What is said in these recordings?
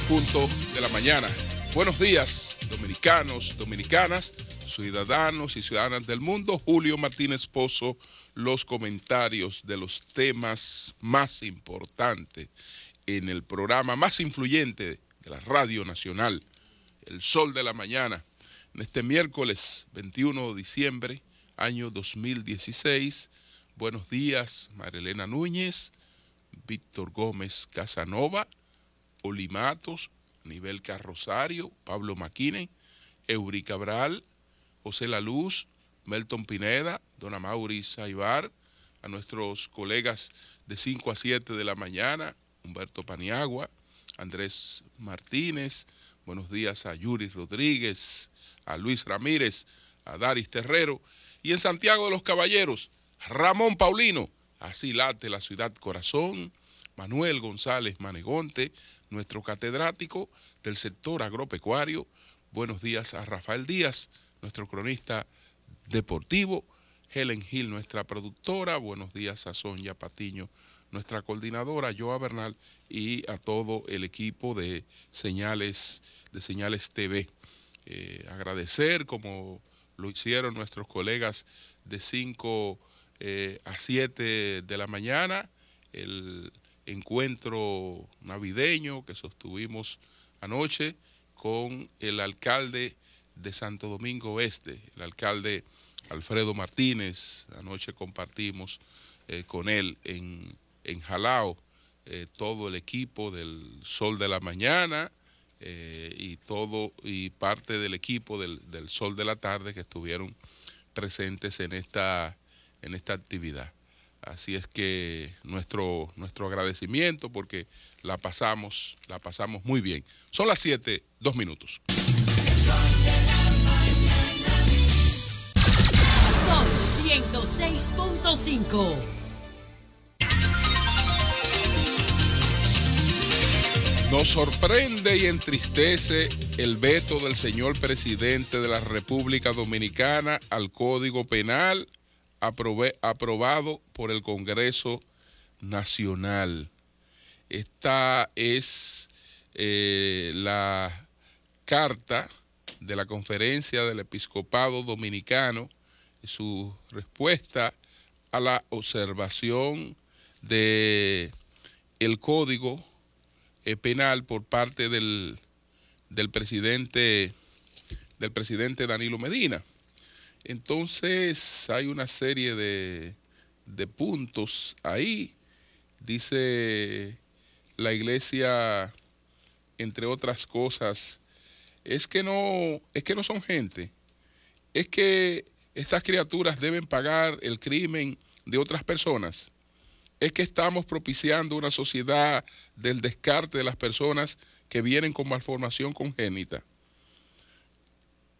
punto de la mañana. Buenos días, dominicanos, dominicanas, ciudadanos y ciudadanas del mundo. Julio Martínez Pozo, los comentarios de los temas más importantes en el programa más influyente de la Radio Nacional, El Sol de la Mañana, en este miércoles 21 de diciembre, año 2016. Buenos días, Marilena Núñez, Víctor Gómez Casanova Olimatos, Nivel Carrosario, Pablo Maquine, Eury Cabral, José La Luz, Melton Pineda, Dona Mauri Saibar, a nuestros colegas de 5 a 7 de la mañana, Humberto Paniagua, Andrés Martínez, buenos días a Yuri Rodríguez, a Luis Ramírez, a Daris Terrero, y en Santiago de los Caballeros, Ramón Paulino, así late la ciudad corazón Manuel González Manegonte, nuestro catedrático del sector agropecuario. Buenos días a Rafael Díaz, nuestro cronista deportivo. Helen Hill, nuestra productora. Buenos días a Sonia Patiño, nuestra coordinadora, Joa Bernal y a todo el equipo de Señales, de Señales TV. Eh, agradecer, como lo hicieron nuestros colegas de 5 eh, a 7 de la mañana, el encuentro navideño que sostuvimos anoche con el alcalde de Santo Domingo Este, el alcalde Alfredo Martínez. Anoche compartimos eh, con él en, en Jalao eh, todo el equipo del Sol de la Mañana eh, y todo y parte del equipo del, del Sol de la Tarde que estuvieron presentes en esta, en esta actividad. Así es que nuestro, nuestro agradecimiento porque la pasamos, la pasamos muy bien. Son las 7, dos minutos. Son 106.5. Nos sorprende y entristece el veto del señor presidente de la República Dominicana al Código Penal aprobado por el Congreso Nacional. Esta es eh, la carta de la conferencia del episcopado dominicano su respuesta a la observación de el código eh, penal por parte del, del, presidente del presidente Danilo Medina. Entonces hay una serie de, puntos ahí. Dice la iglesia, entre otras cosas, es que no, es que no son gente. Es que estas criaturas deben pagar el crimen de otras personas. Es que estamos propiciando una sociedad del descarte de las personas que vienen con malformación congénita.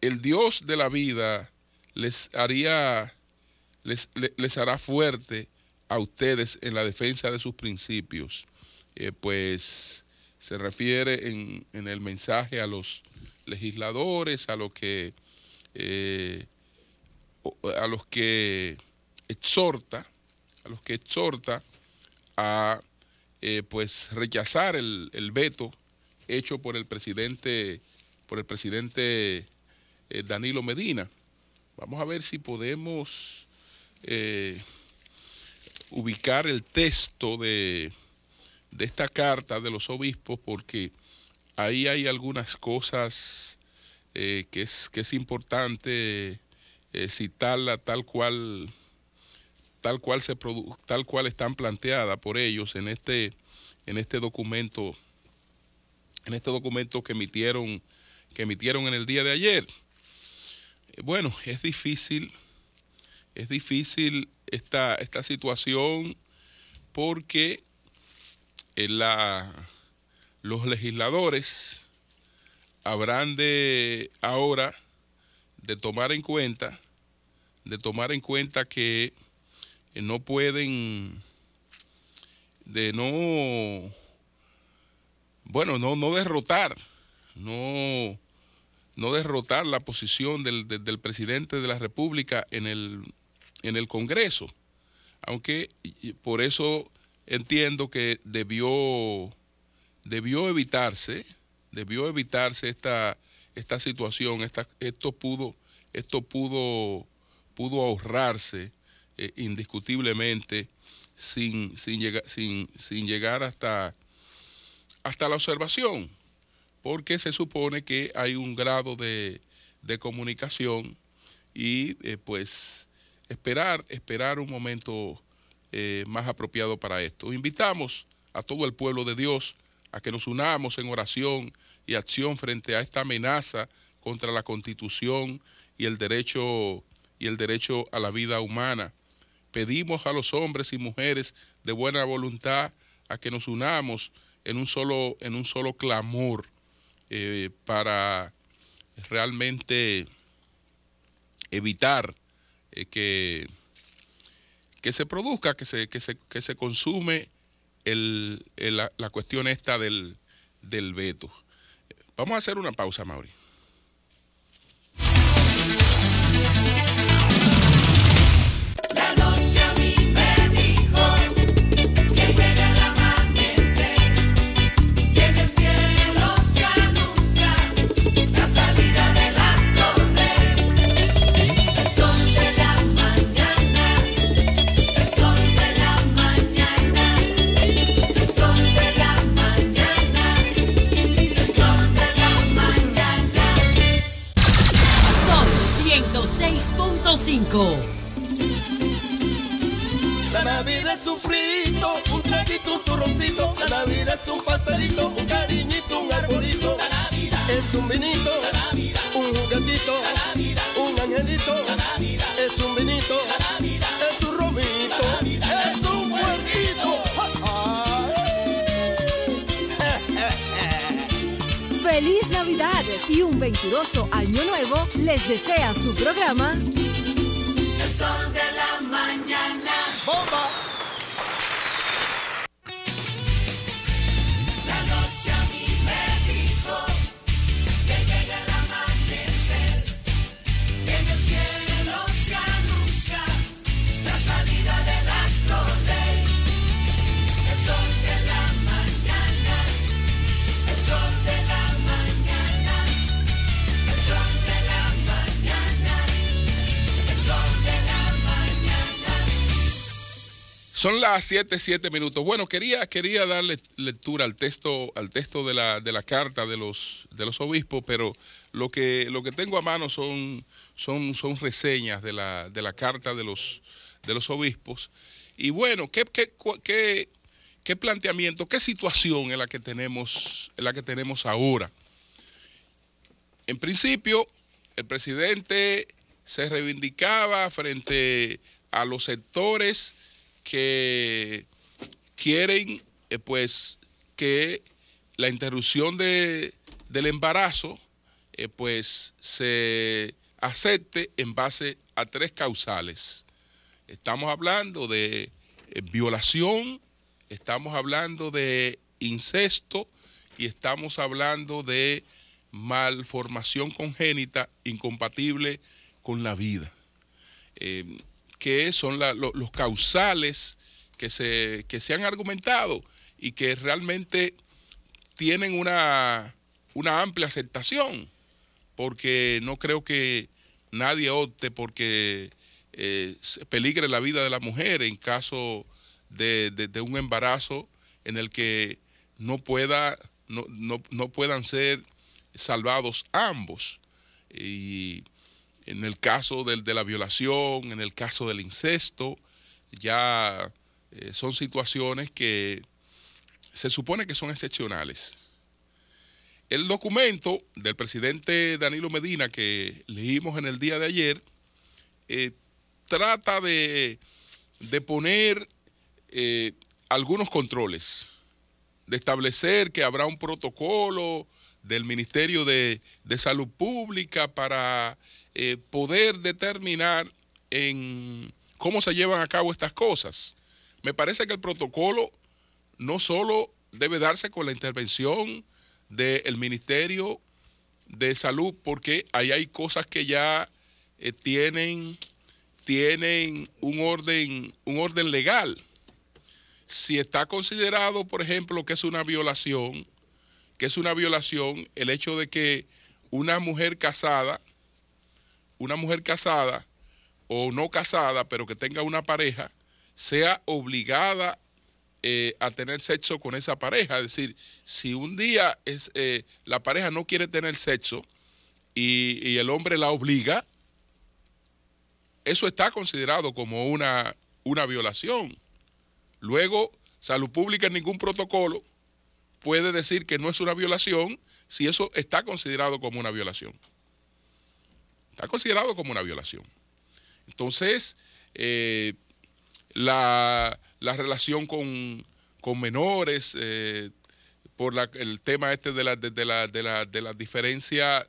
El Dios de la vida les haría, les, les hará fuerte a ustedes en la defensa de sus principios. Eh, pues se refiere en, en, el mensaje a los legisladores, a los que, eh, a los que exhorta, a los que exhorta a eh, pues rechazar el, el, veto hecho por el presidente, por el presidente Danilo Medina. Vamos a ver si podemos eh, ubicar el texto de, esta carta de los obispos, porque ahí hay algunas cosas eh, que, es, importante eh, citarla tal cual, tal, cual se tal cual están planteadas por ellos en este, en este documento, en este documento que emitieron, que emitieron en el día de ayer. Bueno, es difícil, es difícil esta, esta situación porque eh, la, los legisladores habrán de ahora de tomar en cuenta, de tomar en cuenta que eh, no pueden, de no, bueno, no, no derrotar, no no derrotar la posición del, presidente de la República en el, en el Congreso. Aunque por eso entiendo que debió, debió evitarse, debió evitarse esta, esta situación, esto pudo, esto pudo, pudo ahorrarse eh, indiscutiblemente sin, sin, sin, sin llegar hasta, hasta la observación porque se supone que hay un grado de, comunicación y eh, pues esperar, esperar un momento eh, más apropiado para esto. Invitamos a todo el pueblo de Dios a que nos unamos en oración y acción frente a esta amenaza contra la constitución y el derecho y el derecho a la vida humana. Pedimos a los hombres y mujeres de buena voluntad a que nos unamos en un solo, en un solo clamor eh, para realmente evitar eh, que, que se produzca, que se, que se, consume la, cuestión esta del, del veto. Vamos a hacer una pausa, Mauri les desea su programa Son las 7, 7 minutos. Bueno, quería, quería darle lectura al texto, al texto de la, carta de los, de los obispos, pero lo que, lo que tengo a mano son, son, son reseñas de la, carta de los, de los obispos. Y bueno, ¿qué, qué, planteamiento, qué situación es la que tenemos, en la que tenemos ahora? En principio, el presidente se reivindicaba frente a los sectores que quieren eh, pues, que la interrupción de, del embarazo eh, pues se acepte en base a tres causales. Estamos hablando de eh, violación, estamos hablando de incesto y estamos hablando de malformación congénita incompatible con la vida. Eh, que son los causales que se, que se han argumentado y que realmente tienen una, amplia aceptación, porque no creo que nadie opte porque eh, peligre la vida de la mujer en caso de, un embarazo en el que no, pueda, no puedan ser salvados ambos. Y en el caso de la violación, en el caso del incesto, ya eh, son situaciones que se supone que son excepcionales. El documento del presidente Danilo Medina que leímos en el día de ayer eh, trata de, poner eh, algunos controles, de establecer que habrá un protocolo, del Ministerio de, Salud Pública para eh, poder determinar en cómo se llevan a cabo estas cosas. Me parece que el protocolo no solo debe darse con la intervención del Ministerio de Salud, porque ahí hay cosas que ya eh, tienen, tienen un, orden, un orden legal. Si está considerado, por ejemplo, que es una violación, que es una violación el hecho de que una mujer casada, una mujer casada o no casada, pero que tenga una pareja, sea obligada eh, a tener sexo con esa pareja. Es decir, si un día es, eh, la pareja no quiere tener sexo y, el hombre la obliga, eso está considerado como una, una violación. Luego, Salud Pública en ningún protocolo puede decir que no es una violación si eso está considerado como una violación. Está considerado como una violación. Entonces, eh, la, relación con, menores, eh, por la, el tema este de la, de la, de, la, de la diferencia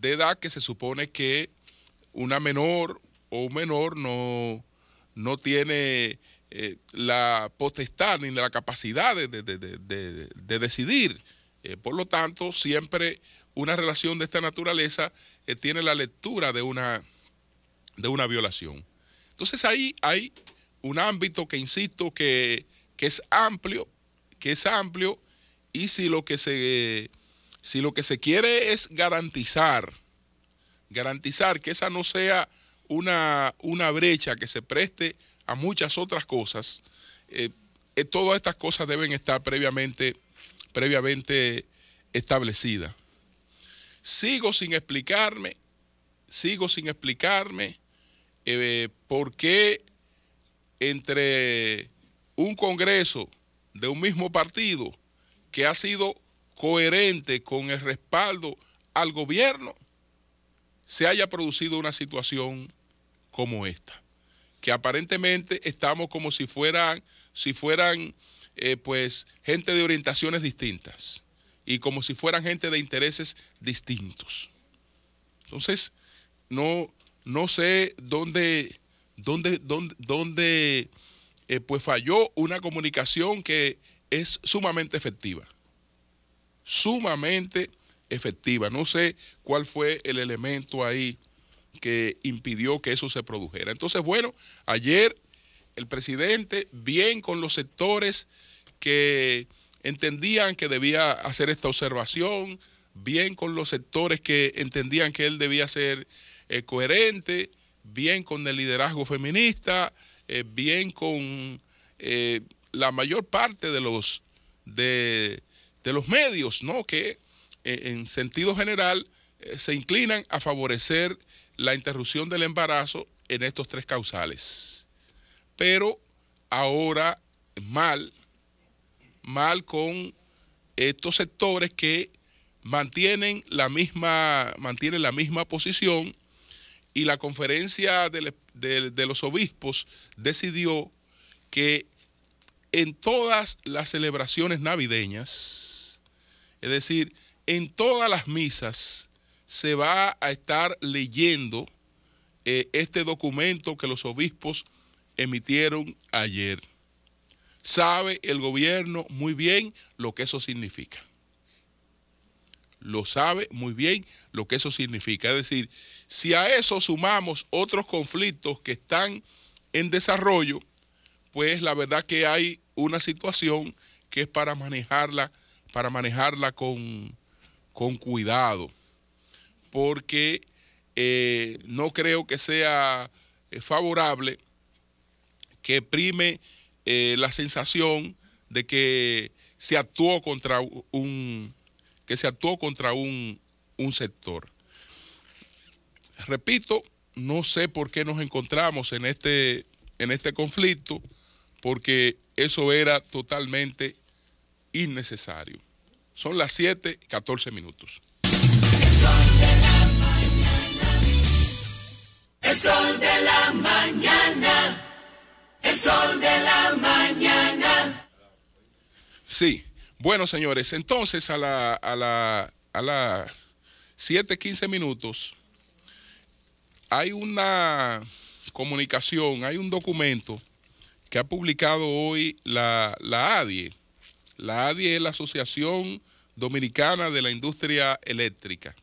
de edad, que se supone que una menor o un menor no, no tiene eh, la potestad ni la capacidad de, decidir. Eh, por lo tanto, siempre una relación de esta naturaleza eh, tiene la lectura de una, de una violación. Entonces ahí hay un ámbito que, insisto, que, es amplio, que es amplio, y si lo que se, si lo que se quiere es garantizar, garantizar que esa no sea una, una brecha que se preste a muchas otras cosas. Eh, eh, todas estas cosas deben estar previamente, previamente establecidas. Sigo sin explicarme, sigo sin explicarme eh, por qué entre un Congreso de un mismo partido que ha sido coherente con el respaldo al gobierno, se haya producido una situación como esta, que aparentemente estamos como si fueran, si fueran eh, pues gente de orientaciones distintas y como si fueran gente de intereses distintos. Entonces, no, no sé dónde, dónde, dónde, dónde eh, pues falló una comunicación que es sumamente efectiva. Sumamente efectiva. No sé cuál fue el elemento ahí que impidió que eso se produjera. Entonces, bueno, ayer el presidente, bien con los sectores que entendían que debía hacer esta observación, bien con los sectores que entendían que él debía ser eh, coherente, bien con el liderazgo feminista, eh, bien con eh, la mayor parte de los, de los medios, ¿no? Que en sentido general se inclinan a favorecer la interrupción del embarazo en estos tres causales. Pero ahora mal, mal con estos sectores que mantienen la misma, la misma posición y la conferencia de los obispos decidió que en todas las celebraciones navideñas, es decir, en todas las misas, se va a estar leyendo eh, este documento que los obispos emitieron ayer. Sabe el gobierno muy bien lo que eso significa. Lo sabe muy bien lo que eso significa. Es decir, si a eso sumamos otros conflictos que están en desarrollo, pues la verdad que hay una situación que es para manejarla, para manejarla con, con cuidado porque eh, no creo que sea eh, favorable que prime eh, la sensación de que se actuó contra un que se actuó contra un sector. Repito, no sé por qué nos encontramos en este, en este conflicto, porque eso era totalmente innecesario. Son las 7, 14 minutos. El sol de la mañana. El sol de la mañana. Sí. Bueno, señores, entonces a la a la a las 7:15 minutos hay una comunicación, hay un documento que ha publicado hoy la, la ADIE. La ADIE es la Asociación Dominicana de la Industria Eléctrica.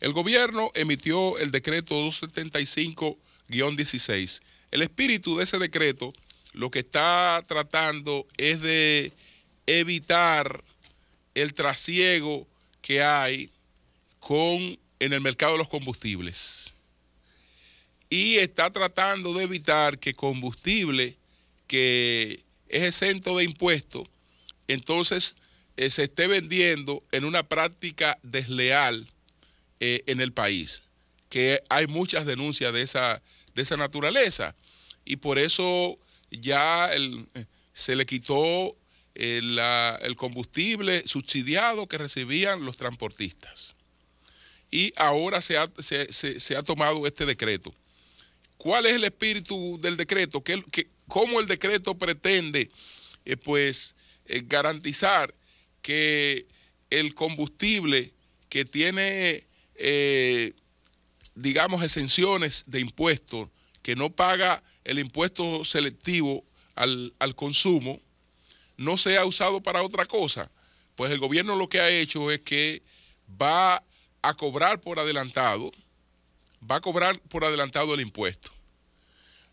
El gobierno emitió el decreto 275-16. El espíritu de ese decreto lo que está tratando es de evitar el trasiego que hay con en el mercado de los combustibles. Y está tratando de evitar que combustible que es exento de impuestos, entonces eh, se esté vendiendo en una práctica desleal eh, en el país, que hay muchas denuncias de esa, de esa naturaleza. Y por eso ya se le quitó eh, el, combustible subsidiado que recibían los transportistas. Y ahora se ha, se, ha tomado este decreto. ¿Cuál es el espíritu del decreto? cómo el decreto pretende eh, pues, garantizar que el combustible que tiene eh, digamos, exenciones de impuestos, que no paga el impuesto selectivo al, consumo, no sea usado para otra cosa. Pues el gobierno lo que ha hecho es que va a cobrar por adelantado, va a cobrar por adelantado el impuesto.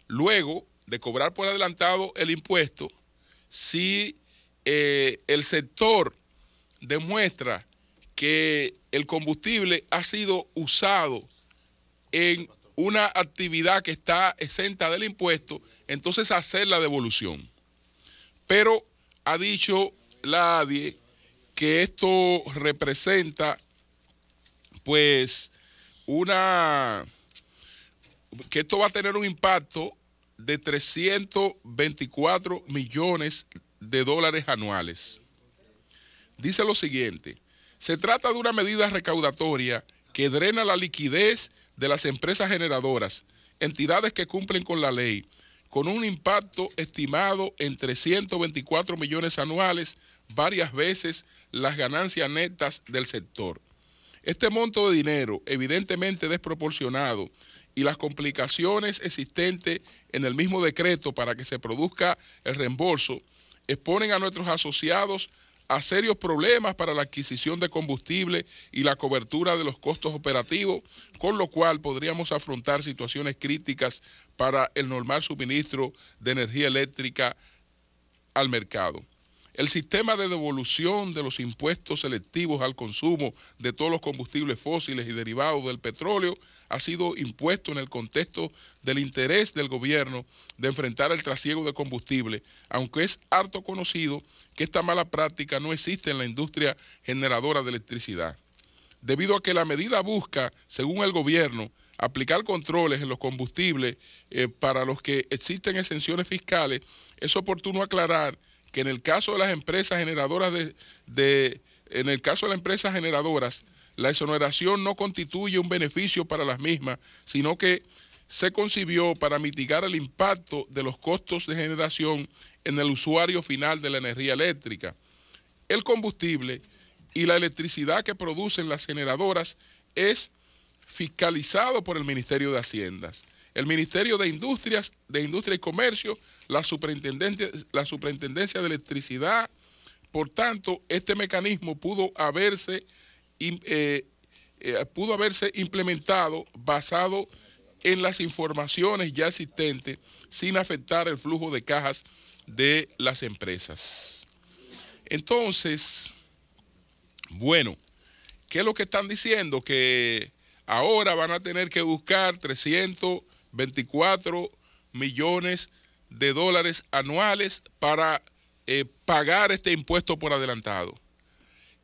Luego de cobrar por adelantado el impuesto, si eh, el sector demuestra que el combustible ha sido usado en una actividad que está exenta del impuesto, entonces hacer la devolución. Pero ha dicho la ADIE que esto representa pues una que esto va a tener un impacto de 324 millones de dólares anuales. Dice lo siguiente, se trata de una medida recaudatoria que drena la liquidez de las empresas generadoras, entidades que cumplen con la ley, con un impacto estimado en 324 millones anuales, varias veces las ganancias netas del sector. Este monto de dinero, evidentemente desproporcionado, y las complicaciones existentes en el mismo decreto para que se produzca el reembolso, exponen a nuestros asociados a serios problemas para la adquisición de combustible y la cobertura de los costos operativos, con lo cual podríamos afrontar situaciones críticas para el normal suministro de energía eléctrica al mercado. El sistema de devolución de los impuestos selectivos al consumo de todos los combustibles fósiles y derivados del petróleo ha sido impuesto en el contexto del interés del gobierno de enfrentar el trasiego de combustible, aunque es harto conocido que esta mala práctica no existe en la industria generadora de electricidad. Debido a que la medida busca, según el gobierno, aplicar controles en los combustibles eh, para los que existen exenciones fiscales, es oportuno aclarar que en el caso de las empresas generadoras de, en el caso de las empresas generadoras, la exoneración no constituye un beneficio para las mismas, sino que se concibió para mitigar el impacto de los costos de generación en el usuario final de la energía eléctrica. El combustible y la electricidad que producen las generadoras es fiscalizado por el Ministerio de Haciendas el Ministerio de Industrias, de Industria y Comercio, la superintendencia, la superintendencia de Electricidad. Por tanto, este mecanismo pudo haberse, eh, eh, pudo haberse implementado basado en las informaciones ya existentes sin afectar el flujo de cajas de las empresas. Entonces, bueno, ¿qué es lo que están diciendo? Que ahora van a tener que buscar 300 24 millones de dólares anuales para eh, pagar este impuesto por adelantado.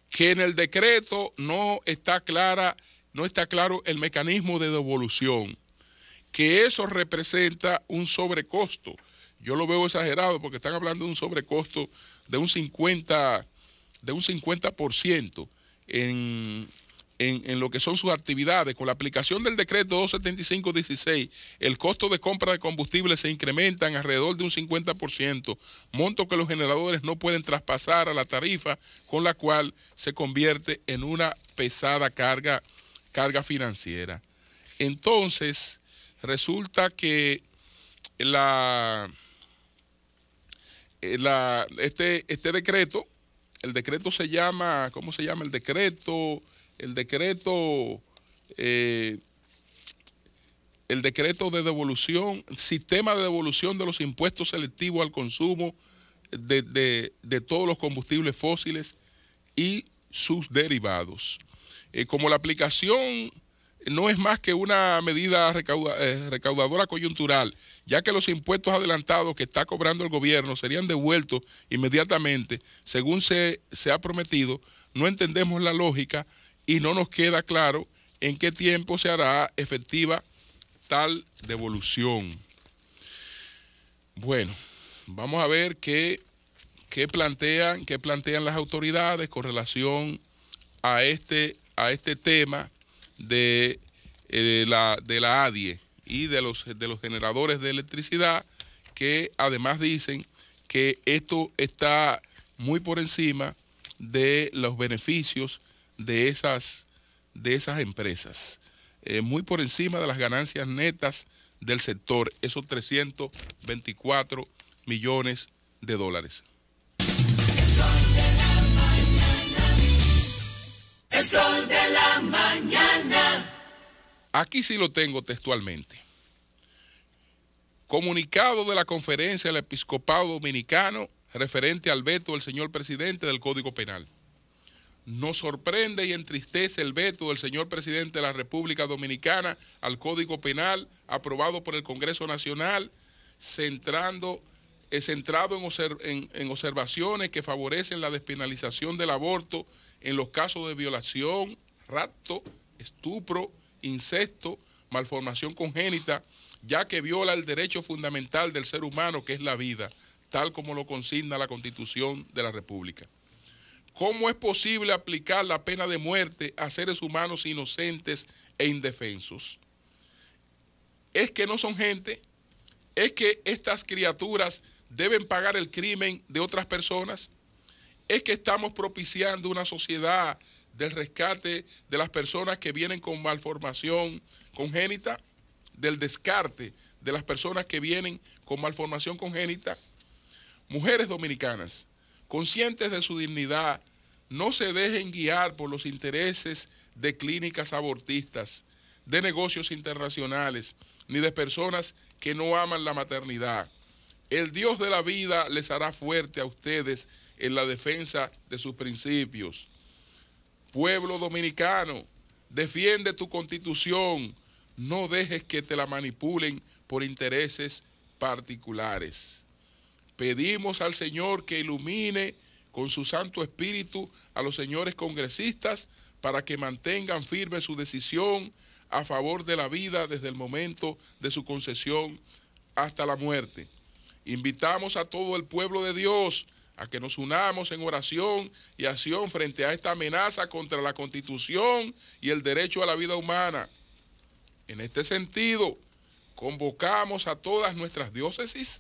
Que en el decreto no está clara, no está claro el mecanismo de devolución, que eso representa un sobrecosto. Yo lo veo exagerado porque están hablando de un sobrecosto de un 50 de un 50% en en, lo que son sus actividades. Con la aplicación del decreto 275-16, el costo de compra de combustible se incrementa en alrededor de un 50%, monto que los generadores no pueden traspasar a la tarifa, con la cual se convierte en una pesada carga, carga financiera. Entonces, resulta que la, eh, la, este, este decreto, el decreto se llama, ¿cómo se llama el decreto? el decreto, eh, el decreto de devolución, sistema de devolución de los impuestos selectivos al consumo de, todos los combustibles fósiles y sus derivados. Eh, como la aplicación no es más que una medida eh, recaudadora coyuntural, ya que los impuestos adelantados que está cobrando el gobierno serían devueltos inmediatamente, según se, se ha prometido, no entendemos la lógica y no nos queda claro en qué tiempo se hará efectiva tal devolución. Bueno, vamos a ver qué, plantean, qué plantean las autoridades con relación a este, a este tema de, eh, la, de la ADIE y de los, de los generadores de electricidad que además dicen que esto está muy por encima de los beneficios de esas, de esas empresas, eh, muy por encima de las ganancias netas del sector, esos 324 millones de dólares. sol de la mañana. Aquí sí lo tengo textualmente. Comunicado de la conferencia del episcopado dominicano referente al veto del señor presidente del Código Penal. Nos sorprende y entristece el veto del señor presidente de la República Dominicana al Código Penal aprobado por el Congreso Nacional, centrando, eh, centrado en observaciones que favorecen la despenalización del aborto en los casos de violación, rapto, estupro, incesto, malformación congénita, ya que viola el derecho fundamental del ser humano que es la vida, tal como lo consigna la Constitución de la República. ¿Cómo es posible aplicar la pena de muerte a seres humanos inocentes e indefensos? Es que no son gente, es que estas criaturas deben pagar el crimen de otras personas, es que estamos propiciando una sociedad del rescate de las personas que vienen con malformación congénita, del descarte de las personas que vienen con malformación congénita. Mujeres dominicanas, conscientes de su dignidad no se dejen guiar por los intereses de clínicas abortistas, de negocios internacionales, ni de personas que no aman la maternidad. El Dios de la vida les hará fuerte a ustedes en la defensa de sus principios. Pueblo dominicano, defiende tu constitución. No dejes que te la manipulen por intereses particulares. Pedimos al Señor que ilumine con su Santo Espíritu a los señores congresistas para que mantengan firme su decisión a favor de la vida desde el momento de su concesión hasta la muerte. Invitamos a todo el pueblo de Dios a que nos unamos en oración y acción frente a esta amenaza contra la constitución y el derecho a la vida humana. En este sentido, convocamos a todas nuestras diócesis,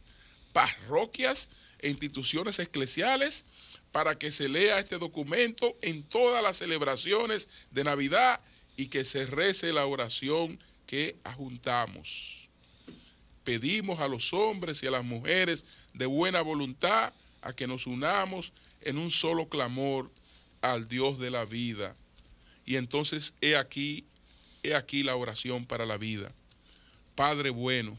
parroquias e instituciones eclesiales para que se lea este documento en todas las celebraciones de Navidad y que se rece la oración que ajuntamos. Pedimos a los hombres y a las mujeres de buena voluntad a que nos unamos en un solo clamor al Dios de la vida. Y entonces he aquí, he aquí la oración para la vida. Padre bueno,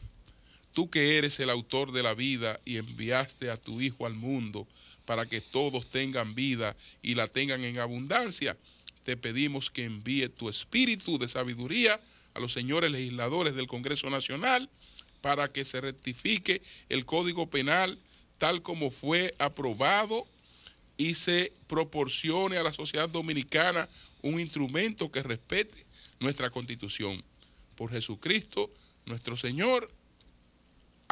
tú que eres el autor de la vida y enviaste a tu Hijo al mundo para que todos tengan vida y la tengan en abundancia, te pedimos que envíe tu espíritu de sabiduría a los señores legisladores del Congreso Nacional para que se rectifique el Código Penal tal como fue aprobado y se proporcione a la sociedad dominicana un instrumento que respete nuestra constitución. Por Jesucristo, nuestro Señor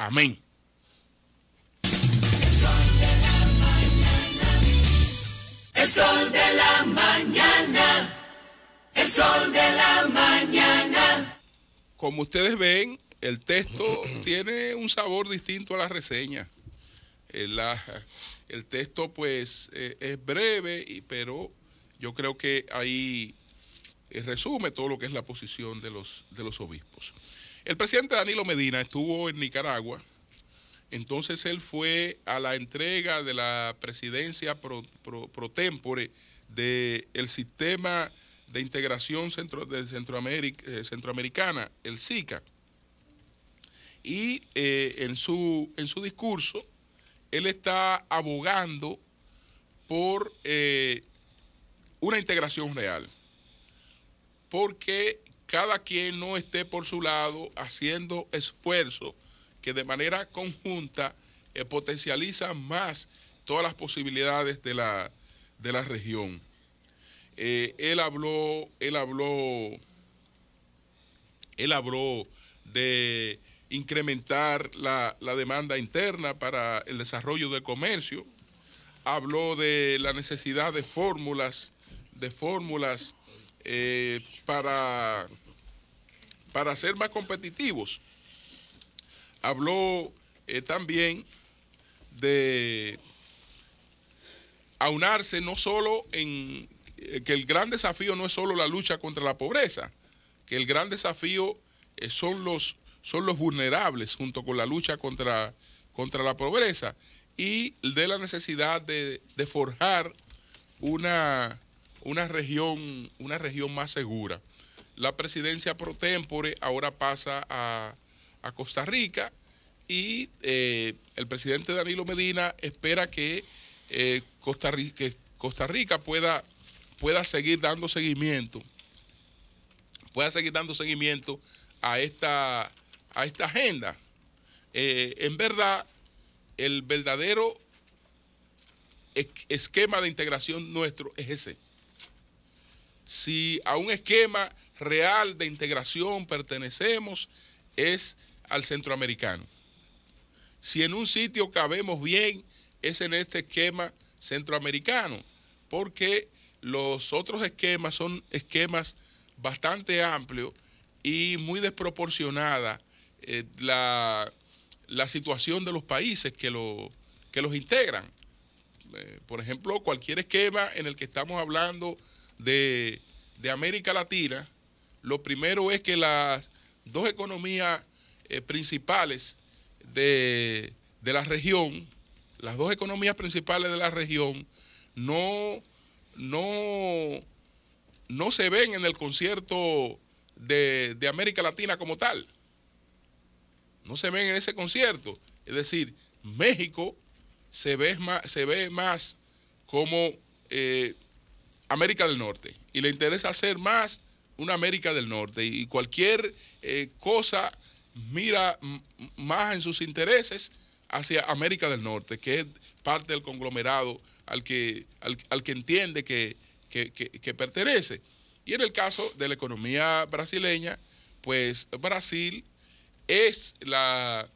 Amén. El sol de la mañana. El sol de la mañana. Como ustedes ven, el texto tiene un sabor distinto a la reseña. El, el texto pues e, es breve, pero yo creo que ahí eh, resume todo lo que es la posición de los, de los obispos. El presidente Danilo Medina estuvo en Nicaragua, entonces él fue a la entrega de la presidencia pro, tempore del sistema de integración centro, de eh, centroamericana, el SICA. Y eh, en, su, en su discurso, él está abogando por eh, una integración real. Porque cada quien no esté por su lado haciendo esfuerzo que de manera conjunta eh, potencializa más todas las posibilidades de la, región. Eh, él habló, habló, habló de incrementar la, demanda interna para el desarrollo del comercio, habló de la necesidad de fórmulas, de fórmulas eh, para, para ser más competitivos. Habló eh, también de aunarse no solo en eh, que el gran desafío no es solo la lucha contra la pobreza, que el gran desafío son, los, son los vulnerables junto con la lucha contra, contra la pobreza y de la necesidad de forjar una, una región, una región más segura. La presidencia pro tempore ahora pasa a, Costa Rica y eh, el presidente Danilo Medina espera que, eh, Costa, Rica, Costa Rica pueda, pueda seguir dando seguimiento, pueda seguir dando seguimiento a esta, a esta agenda. Eh, en verdad, el verdadero esquema de integración nuestro es ese si a un esquema real de integración pertenecemos, es al centroamericano. Si en un sitio cabemos bien, es en este esquema centroamericano, porque los otros esquemas son esquemas bastante amplios y muy desproporcionada eh, la, situación de los países que, lo, los integran. Eh, por ejemplo, cualquier esquema en el que estamos hablando de, América Latina, lo primero es que las dos economías eh, principales de, la región, las dos economías principales de la región, no, no, no se ven en el concierto de, América Latina como tal. No se ven en ese concierto. Es decir, México se ve más, se ve más como eh, América del Norte y le interesa hacer más una América del Norte y cualquier eh, cosa mira más en sus intereses hacia América del Norte, que es parte del conglomerado al que, al, que entiende que, pertenece. Y en el caso de la economía brasileña, pues Brasil es la,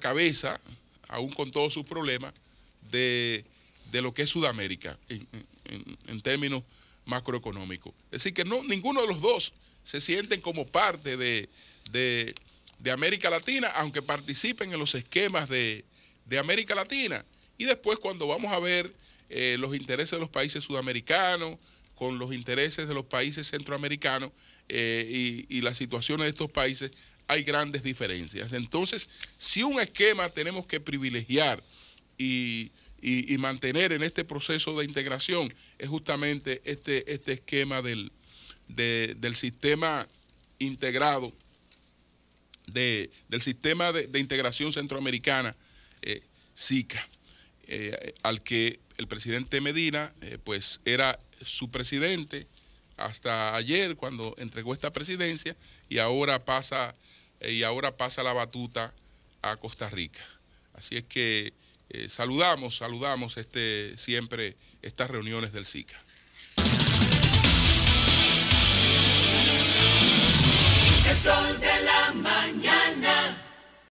cabeza, aún con todos sus problemas, de, de, lo que es Sudamérica en, términos macroeconómicos. Es decir, que no, ninguno de los dos se sienten como parte de, América Latina, aunque participen en los esquemas de, América Latina. Y después cuando vamos a ver eh, los intereses de los países sudamericanos, con los intereses de los países centroamericanos eh, y, y las situaciones de estos países, hay grandes diferencias. Entonces, si un esquema tenemos que privilegiar y y, mantener en este proceso de integración es justamente este, este esquema del, del sistema integrado, de, del sistema de, integración centroamericana, eh, SICA, eh, al que el presidente Medina eh, pues era su presidente hasta ayer cuando entregó esta presidencia y ahora pasa, y ahora pasa la batuta a Costa Rica. Así es que eh, saludamos, saludamos este, siempre estas reuniones del SICA. El sol de la mañana.